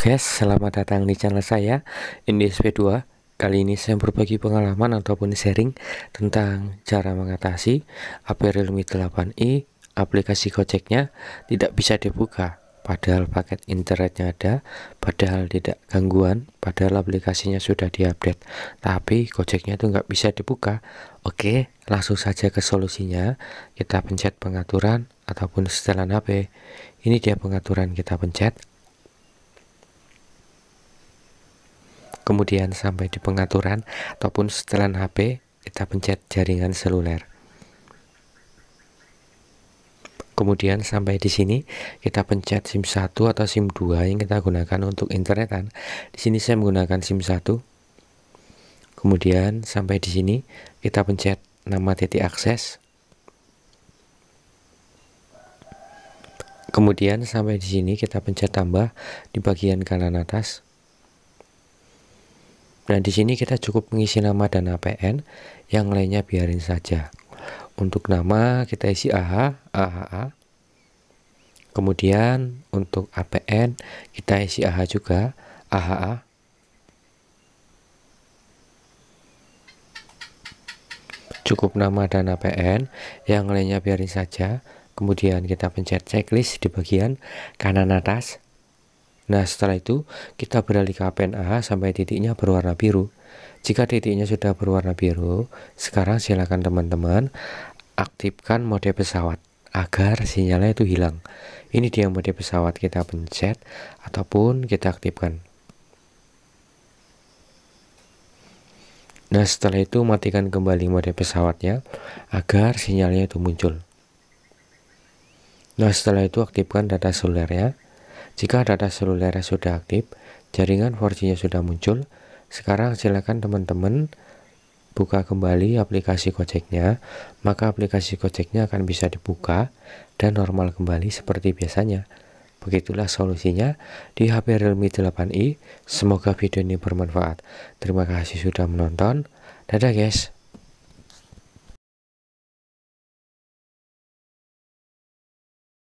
Guys, selamat datang di channel saya, IndieSP2 Kali ini saya berbagi pengalaman ataupun sharing tentang cara mengatasi HP Realme 8i aplikasi Gojeknya tidak bisa dibuka Padahal paket internetnya ada, padahal tidak gangguan, padahal aplikasinya sudah diupdate Tapi Gojeknya itu nggak bisa dibuka Oke, langsung saja ke solusinya Kita pencet pengaturan ataupun setelan HP Ini dia pengaturan kita pencet kemudian sampai di pengaturan ataupun setelan HP kita pencet jaringan seluler kemudian sampai di sini kita pencet SIM 1 atau SIM 2 yang kita gunakan untuk internetan. Di sini saya menggunakan SIM 1. Kemudian sampai di sini kita pencet nama titik akses. Kemudian sampai di sini kita pencet tambah di bagian kanan atas. Nah, di sini kita cukup mengisi nama dan APN, yang lainnya biarin saja. Untuk nama kita isi AH, AHA. Kemudian untuk APN kita isi AH juga, AHA. Cukup nama dan APN, yang lainnya biarin saja. Kemudian kita pencet checklist di bagian kanan atas Nah setelah itu kita beralih ke APN A sampai titiknya berwarna biru. Jika titiknya sudah berwarna biru, sekarang silakan teman-teman aktifkan mode pesawat agar sinyalnya itu hilang. Ini dia mode pesawat kita pencet ataupun kita aktifkan. Nah setelah itu matikan kembali mode pesawatnya agar sinyalnya itu muncul. Nah setelah itu aktifkan data ya. Jika data seluler sudah aktif, jaringan 4G-nya sudah muncul, sekarang silakan teman-teman buka kembali aplikasi koceknya. maka aplikasi koceknya akan bisa dibuka dan normal kembali seperti biasanya. Begitulah solusinya di HP Realme 8i. Semoga video ini bermanfaat. Terima kasih sudah menonton. Dadah guys.